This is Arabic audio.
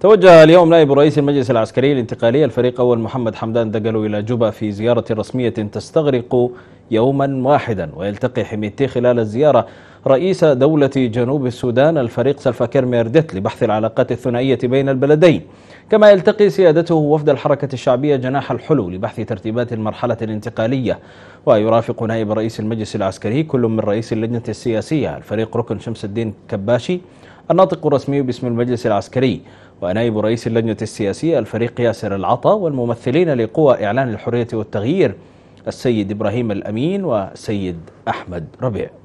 توجه اليوم نائب رئيس المجلس العسكري الانتقالي الفريق أول محمد حمدان دقلو إلى جوبا في زيارة رسمية تستغرق يوما واحدا ويلتقي حميتي خلال الزيارة رئيس دولة جنوب السودان الفريق سلفاكير ميردت لبحث العلاقات الثنائية بين البلدين كما يلتقي سيادته وفد الحركة الشعبية جناح الحلو لبحث ترتيبات المرحلة الانتقالية ويرافق نائب رئيس المجلس العسكري كل من رئيس اللجنة السياسية الفريق ركن شمس الدين كباشي الناطق الرسمي باسم المجلس العسكري ونائب رئيس اللجنة السياسية الفريق ياسر العطا والممثلين لقوى إعلان الحرية والتغيير السيد إبراهيم الأمين والسيد أحمد ربيع